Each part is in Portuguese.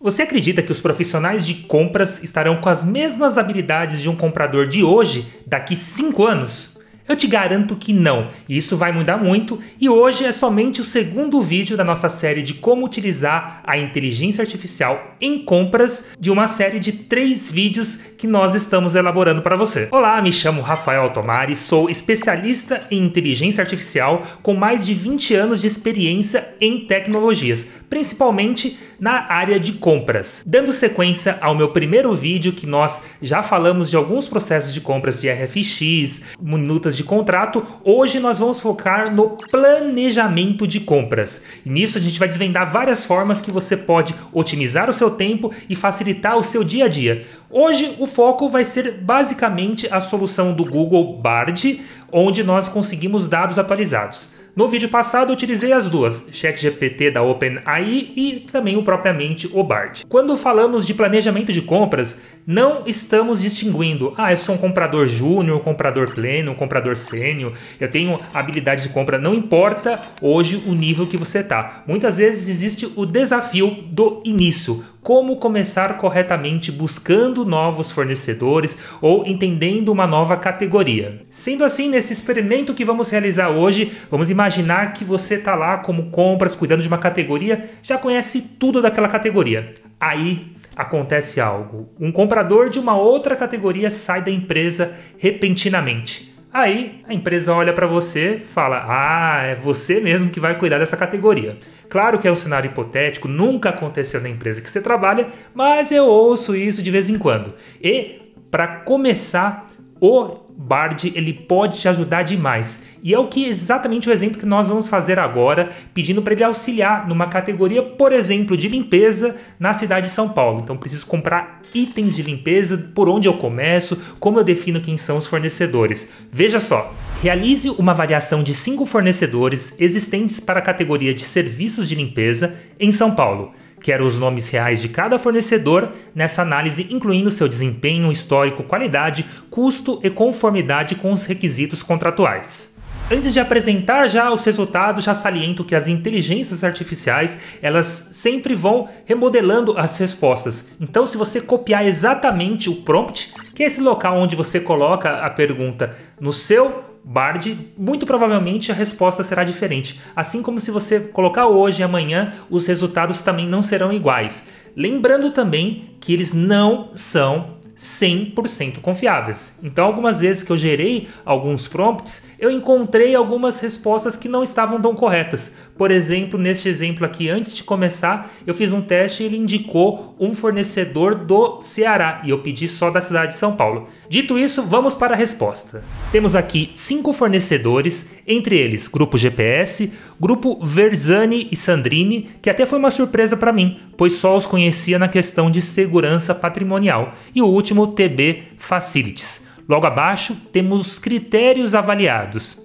Você acredita que os profissionais de compras estarão com as mesmas habilidades de um comprador de hoje daqui 5 anos? Eu te garanto que não, isso vai mudar muito e hoje é somente o segundo vídeo da nossa série de como utilizar a inteligência artificial em compras, de uma série de três vídeos que nós estamos elaborando para você. Olá, me chamo Rafael Tomari, sou especialista em inteligência artificial com mais de 20 anos de experiência em tecnologias, principalmente na área de compras. Dando sequência ao meu primeiro vídeo que nós já falamos de alguns processos de compras de RFX, minutas de contrato, hoje nós vamos focar no planejamento de compras. E nisso a gente vai desvendar várias formas que você pode otimizar o seu tempo e facilitar o seu dia a dia. Hoje o foco vai ser basicamente a solução do Google Bard, onde nós conseguimos dados atualizados. No vídeo passado utilizei as duas, ChatGPT da OpenAI e também o propriamente o BART. Quando falamos de planejamento de compras, não estamos distinguindo, ah, eu sou um comprador júnior, um comprador pleno, um comprador sênior, eu tenho habilidade de compra, não importa hoje o nível que você está. Muitas vezes existe o desafio do início, como começar corretamente buscando novos fornecedores ou entendendo uma nova categoria. Sendo assim, nesse experimento que vamos realizar hoje, vamos imaginar imaginar que você está lá como compras, cuidando de uma categoria, já conhece tudo daquela categoria. Aí acontece algo. Um comprador de uma outra categoria sai da empresa repentinamente. Aí a empresa olha para você, fala: "Ah, é você mesmo que vai cuidar dessa categoria". Claro que é um cenário hipotético, nunca aconteceu na empresa que você trabalha, mas eu ouço isso de vez em quando. E para começar, o Bard ele pode te ajudar demais. E é o que exatamente o exemplo que nós vamos fazer agora, pedindo para ele auxiliar numa categoria, por exemplo, de limpeza na cidade de São Paulo. Então preciso comprar itens de limpeza, por onde eu começo, como eu defino quem são os fornecedores. Veja só, realize uma avaliação de cinco fornecedores existentes para a categoria de serviços de limpeza em São Paulo. Quero os nomes reais de cada fornecedor nessa análise, incluindo seu desempenho, histórico, qualidade, custo e conformidade com os requisitos contratuais. Antes de apresentar já os resultados, já saliento que as inteligências artificiais, elas sempre vão remodelando as respostas. Então, se você copiar exatamente o prompt, que é esse local onde você coloca a pergunta no seu Bard, muito provavelmente a resposta será diferente. Assim como se você colocar hoje e amanhã, os resultados também não serão iguais. Lembrando também que eles não são 100% confiáveis. Então, algumas vezes que eu gerei alguns prompts, eu encontrei algumas respostas que não estavam tão corretas. Por exemplo, neste exemplo aqui, antes de começar, eu fiz um teste e ele indicou um fornecedor do Ceará e eu pedi só da cidade de São Paulo. Dito isso, vamos para a resposta. Temos aqui cinco fornecedores, entre eles Grupo GPS, Grupo Verzani e Sandrini, que até foi uma surpresa para mim, pois só os conhecia na questão de segurança patrimonial. E o último último, TB Facilities. Logo abaixo, temos os critérios avaliados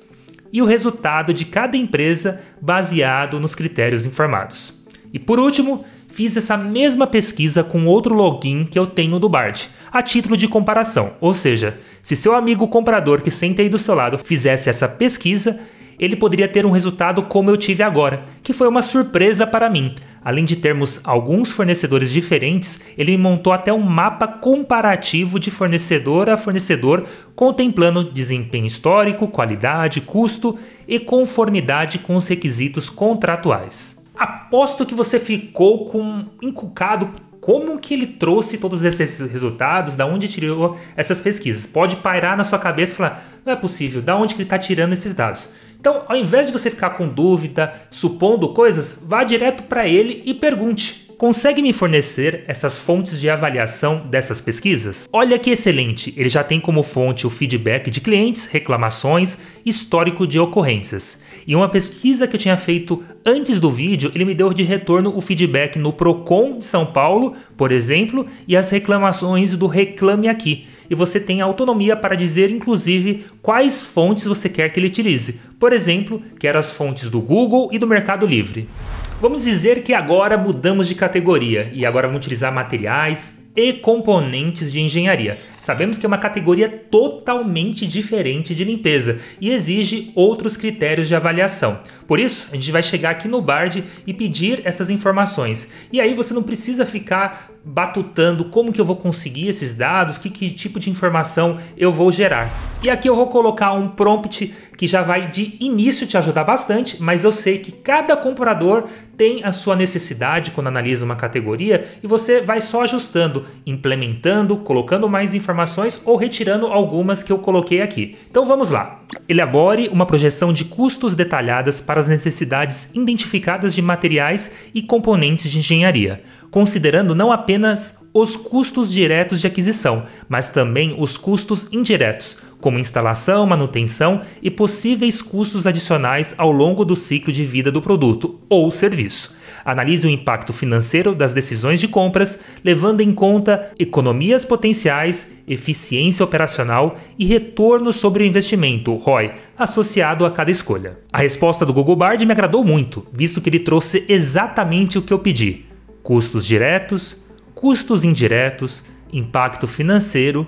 e o resultado de cada empresa baseado nos critérios informados. E por último, fiz essa mesma pesquisa com outro login que eu tenho do Bard, a título de comparação. Ou seja, se seu amigo comprador que senta aí do seu lado fizesse essa pesquisa, ele poderia ter um resultado como eu tive agora, que foi uma surpresa para mim. Além de termos alguns fornecedores diferentes, ele montou até um mapa comparativo de fornecedor a fornecedor, contemplando desempenho histórico, qualidade, custo e conformidade com os requisitos contratuais. Aposto que você ficou com inculcado como que ele trouxe todos esses resultados, da onde tirou essas pesquisas. Pode pairar na sua cabeça e falar: não é possível, da onde que ele está tirando esses dados? Então, ao invés de você ficar com dúvida, supondo coisas, vá direto para ele e pergunte. Consegue me fornecer essas fontes de avaliação dessas pesquisas? Olha que excelente, ele já tem como fonte o feedback de clientes, reclamações, histórico de ocorrências. E uma pesquisa que eu tinha feito antes do vídeo, ele me deu de retorno o feedback no Procon de São Paulo, por exemplo, e as reclamações do Reclame Aqui e você tem autonomia para dizer, inclusive, quais fontes você quer que ele utilize. Por exemplo, quero as fontes do Google e do Mercado Livre. Vamos dizer que agora mudamos de categoria e agora vamos utilizar materiais e componentes de engenharia. Sabemos que é uma categoria totalmente diferente de limpeza e exige outros critérios de avaliação. Por isso, a gente vai chegar aqui no Bard e pedir essas informações. E aí você não precisa ficar batutando como que eu vou conseguir esses dados, que, que tipo de informação eu vou gerar. E aqui eu vou colocar um prompt que já vai de início te ajudar bastante, mas eu sei que cada comprador tem a sua necessidade quando analisa uma categoria e você vai só ajustando, implementando, colocando mais informações ou retirando algumas que eu coloquei aqui. Então vamos lá. Elabore uma projeção de custos detalhadas para para as necessidades identificadas de materiais e componentes de engenharia, considerando não apenas os custos diretos de aquisição, mas também os custos indiretos, como instalação, manutenção e possíveis custos adicionais ao longo do ciclo de vida do produto ou serviço. Analise o impacto financeiro das decisões de compras, levando em conta economias potenciais, eficiência operacional e retorno sobre o investimento, ROI, associado a cada escolha. A resposta do Google Bard me agradou muito, visto que ele trouxe exatamente o que eu pedi: custos diretos, custos indiretos, impacto financeiro,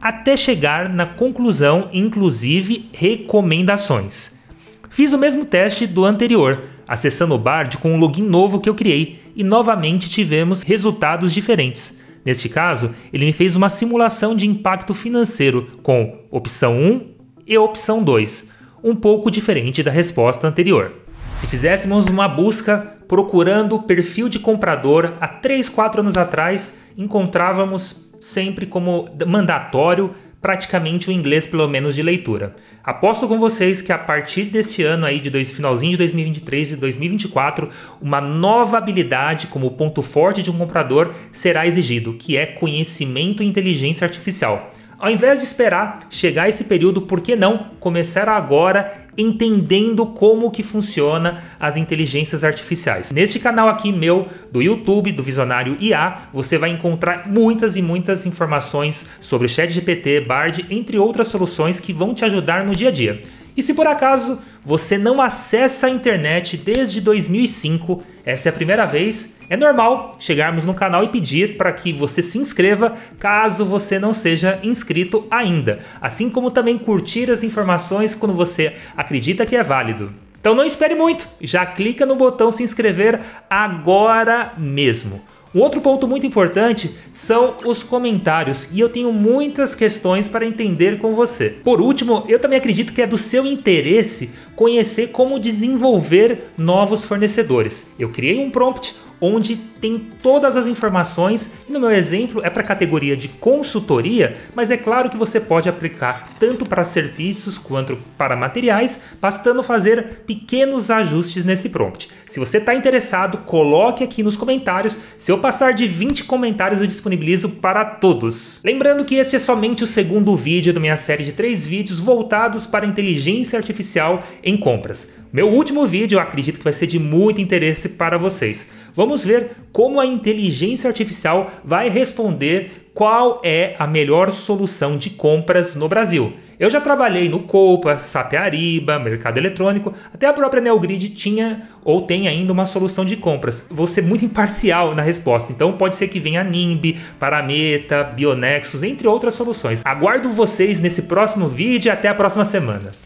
até chegar na conclusão, inclusive recomendações. Fiz o mesmo teste do anterior, acessando o Bard com um login novo que eu criei e novamente tivemos resultados diferentes. Neste caso, ele me fez uma simulação de impacto financeiro com opção 1 e opção 2, um pouco diferente da resposta anterior. Se fizéssemos uma busca procurando o perfil de comprador há 3, 4 anos atrás, encontrávamos sempre como mandatório praticamente o inglês, pelo menos de leitura. Aposto com vocês que a partir deste ano aí, de dois, finalzinho de 2023 e 2024, uma nova habilidade como ponto forte de um comprador será exigido, que é conhecimento e inteligência artificial. Ao invés de esperar chegar esse período, por que não começar agora entendendo como que funciona as inteligências artificiais. Neste canal aqui meu do YouTube, do Visionário IA, você vai encontrar muitas e muitas informações sobre ChatGPT, Bard, entre outras soluções que vão te ajudar no dia a dia. E se por acaso você não acessa a internet desde 2005, essa é a primeira vez, é normal chegarmos no canal e pedir para que você se inscreva caso você não seja inscrito ainda, assim como também curtir as informações quando você acredita que é válido. Então não espere muito, já clica no botão se inscrever agora mesmo. Um outro ponto muito importante são os comentários, e eu tenho muitas questões para entender com você. Por último, eu também acredito que é do seu interesse conhecer como desenvolver novos fornecedores. Eu criei um prompt onde tem todas as informações e no meu exemplo é para a categoria de consultoria, mas é claro que você pode aplicar tanto para serviços quanto para materiais, bastando fazer pequenos ajustes nesse prompt. Se você está interessado, coloque aqui nos comentários. Se eu passar de 20 comentários, eu disponibilizo para todos. Lembrando que esse é somente o segundo vídeo da minha série de três vídeos voltados para inteligência artificial em compras. Meu último vídeo, eu acredito que vai ser de muito interesse para vocês. Vamos ver como a inteligência artificial vai responder qual é a melhor solução de compras no Brasil. Eu já trabalhei no Copa, Sapeariba, Mercado Eletrônico, até a própria Neogrid tinha ou tem ainda uma solução de compras. Vou ser muito imparcial na resposta, então pode ser que venha a NIMB, Parameta, Bionexus, entre outras soluções. Aguardo vocês nesse próximo vídeo e até a próxima semana.